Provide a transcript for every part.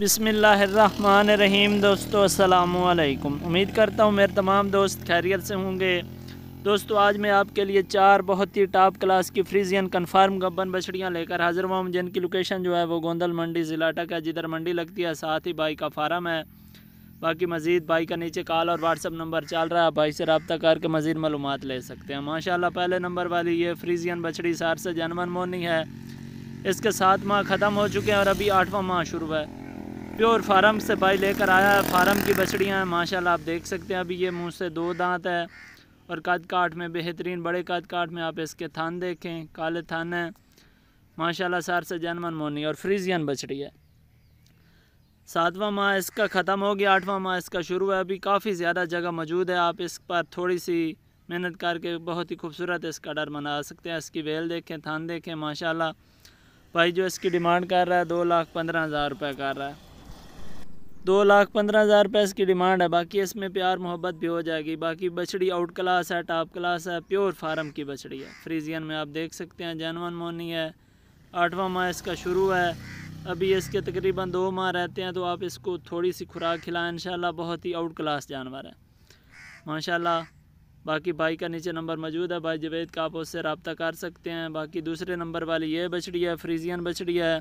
बिसमीम दोस्तों असलकुम उम्मीद करता हूँ मेरे तमाम दोस्त खैरियत से होंगे दोस्तों आज मैं आपके लिए चार बहुत ही टॉप क्लास की फ्रीजियन कन्फर्म गब्बन बछड़ियाँ लेकर हाजिर हुआ हूँ जिनकी लोकेशन जो है वो गोंदल मंडी ज़िलाटा का जिधर मंडी लगती है साथ ही भाई का फार्म है बाकी मज़ीद भाई का नीचे कॉल और व्हाट्सअप नंबर चल रहा है भाई से रबता करके मज़ीद मालूम ले सकते हैं माशाला पहले नंबर वाली ये फ्रीजियन बछड़ी सार से जानवर मोनी है इसके सात माह ख़त्म हो चुके हैं और अभी आठवां माह शुरू है प्योर फार्म से भाई लेकर आया है फार्म की बछड़ियाँ हैं माशाल्लाह आप देख सकते हैं अभी ये मुँह से दो दांत है और कद काट में बेहतरीन बड़े कद काट में आप इसके थान देखें काले थान हैं माशाल्लाह सार से जनमन मोनी और फ्रीजियन बछड़ी है सातवां माह इसका ख़त्म हो गया आठवां माह इसका शुरू है अभी काफ़ी ज़्यादा जगह मौजूद है आप इस पर थोड़ी सी मेहनत करके बहुत ही खूबसूरत इसका डर बना सकते हैं इसकी वेल देखें थान देखें माशाल्लाह भाई जो इसकी डिमांड कर रहा है दो लाख पंद्रह हज़ार रुपये कर रहा है दो लाख पंद्रह हज़ार रुपये इसकी डिमांड है बाकी इसमें प्यार मोहब्बत भी हो जाएगी बाकी बछड़ी आउट क्लास है टॉप क्लास है प्योर फार्म की बछड़ी है फ्रीजियन में आप देख सकते हैं जानवन मोनी है आठवां माह इसका शुरू है अभी इसके तकरीबन दो माह रहते हैं तो आप इसको थोड़ी सी खुराक खिलाएं इन बहुत ही आउट क्लास जानवर है माशाल्लाह बाकी भाई का नीचे नंबर मौजूद है भाई जवेद का आप उससे रबता कर सकते हैं बाकी दूसरे नंबर वाली ये बछड़ी है फ्रीजियन बछड़ी है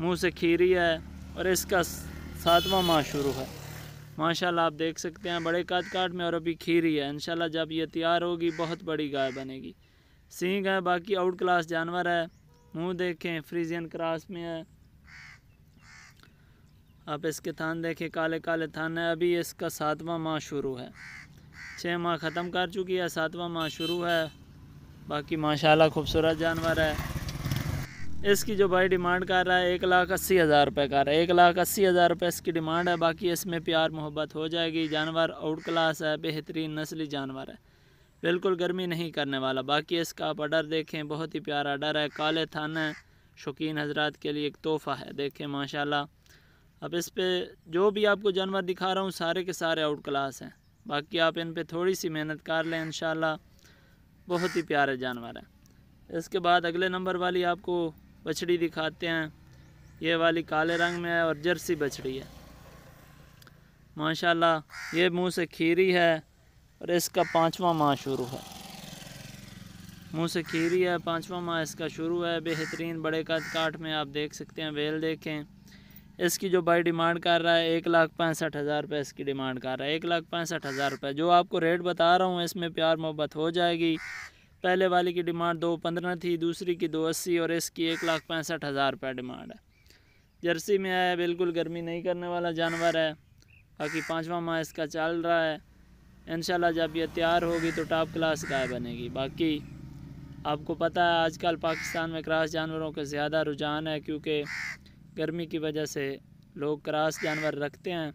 मुँह से खीरी है और इसका सातवां माह शुरू है माशाल्लाह आप देख सकते हैं बड़े काट काट में और अभी खीरी है इनशाला जब ये तैयार होगी बहुत बड़ी गाय बनेगी सिंह है बाकी आउट क्लास जानवर है मुंह देखें फ्रीजियन क्रास में है आप इसके थान देखें काले काले थान है अभी इसका सातवां माह शुरू है छः माह ख़त्म कर चुकी है सातवां माह शुरू है बाकी माशाल्लाह खूबसूरत जानवर है इसकी जो भाई डिमांड कर रहा है एक लाख अस्सी हज़ार रुपये का रहा है एक लाख अस्सी हज़ार रुपये इसकी डिमांड है बाकी इसमें प्यार मोहब्बत हो जाएगी जानवर आउट क्लास है बेहतरीन नस्ली जानवर है बिल्कुल गर्मी नहीं करने वाला बाकी इसका आप अडर देखें बहुत ही प्यारा अडर है काले थाना शौकीन हजरात के लिए एक तोहफ़ा है देखें माशा अब इस पर जो भी आपको जानवर दिखा रहा हूँ सारे के सारे आउट क्लास हैं बाकी आप इन पर थोड़ी सी मेहनत कर लें इन बहुत ही प्यारे जानवर हैं इसके बाद अगले नंबर वाली आपको बछड़ी दिखाते हैं ये वाली काले रंग में है और जर्सी बछड़ी है माशाल्लाह ये मुंह से खीरी है और इसका पांचवा माह शुरू है मुंह से खीरी है पांचवा माह इसका शुरू है बेहतरीन बड़े कद काट में आप देख सकते हैं वेल देखें इसकी जो भाई डिमांड कर रहा है एक लाख पैंसठ हज़ार रुपये इसकी डिमांड कर रहा है एक लाख पैंसठ हज़ार रुपये जो आपको रेट बता रहा हूँ इसमें प्यार मोहब्बत हो जाएगी पहले वाले की डिमांड दो पंद्रह थी दूसरी की दो अस्सी और इसकी एक लाख पैंसठ हज़ार रुपये डिमांड है जर्सी में आया बिल्कुल गर्मी नहीं करने वाला जानवर है बाकी पाँचवा माह इसका चल रहा है इन जब यह तैयार होगी तो टॉप क्लास गाय बनेगी बाकी आपको पता है आजकल पाकिस्तान में क्रास जानवरों का ज़्यादा रुझान है क्योंकि गर्मी की वजह से लोग क्रास जानवर रखते हैं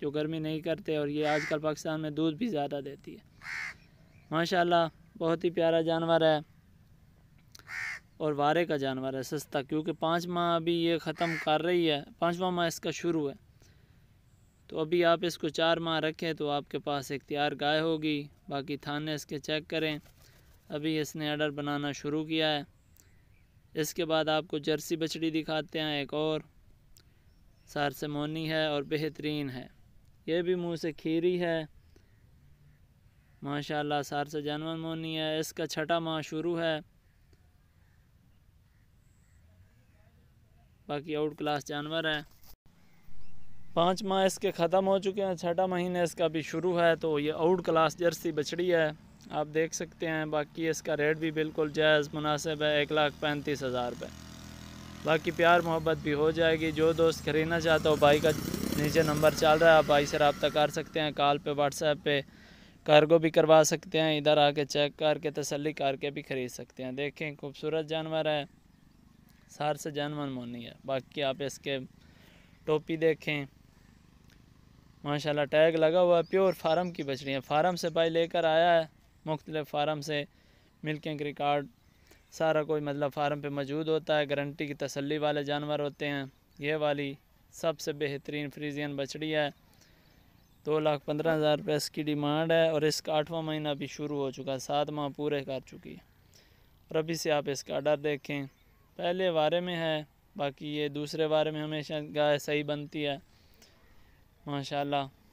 जो गर्मी नहीं करते और ये आजकल पाकिस्तान में दूध भी ज़्यादा देती है माशाल्लाह बहुत ही प्यारा जानवर है और वारे का जानवर है सस्ता क्योंकि पाँच माह अभी ये ख़त्म कर रही है पाँचवा माह इसका शुरू है तो अभी आप इसको चार माह रखें तो आपके पास इख्तियार गाय होगी बाकी थाने इसके चेक करें अभी इसने अडर बनाना शुरू किया है इसके बाद आपको जर्सी बछड़ी दिखाते हैं एक और सारसमोनी है और बेहतरीन है ये भी मुँह से खीरी है माशाल्लाह से जानवर मोनी है इसका छठा माह शुरू है बाकी आउट क्लास जानवर है पाँच माह इसके ख़त्म हो चुके हैं छठा महीने इसका भी शुरू है तो ये आउट क्लास जर्सी बछड़ी है आप देख सकते हैं बाकी इसका रेट भी बिल्कुल जायज़ मुनासिब है एक लाख पैंतीस हज़ार रुपये बाकी प्यार मोहब्बत भी हो जाएगी जो दोस्त खरीदना चाहता हो भाई का नीचे नंबर चल रहा है आप भाई से रबता कर सकते हैं कॉल पे व्हाट्सएप पे कार्गो भी करवा सकते हैं इधर आके चेक करके तसली करके भी ख़रीद सकते हैं देखें खूबसूरत जानवर है सार से जानवर मोनी है बाकी आप इसके टोपी देखें माशाल्लाह टैग लगा हुआ है प्योर फार्म की बछड़ी है फार्म से भाई लेकर आया है मुख्तल फार्म से मिल्किंग रिकॉर्ड सारा कोई मतलब फार्म पे मौजूद होता है गारंटी की तसल्ली वाले जानवर होते हैं ये वाली सबसे बेहतरीन फ्रीजियन बछड़ी है दो लाख पंद्रह हज़ार रुपये इसकी डिमांड है और इसका आठवां महीना भी शुरू हो चुका है सात माह पूरे कर चुकी है और अभी से आप इसका आर्डर देखें पहले वारे में है बाकी ये दूसरे बारे में हमेशा गाय सही बनती है माशाल्लाह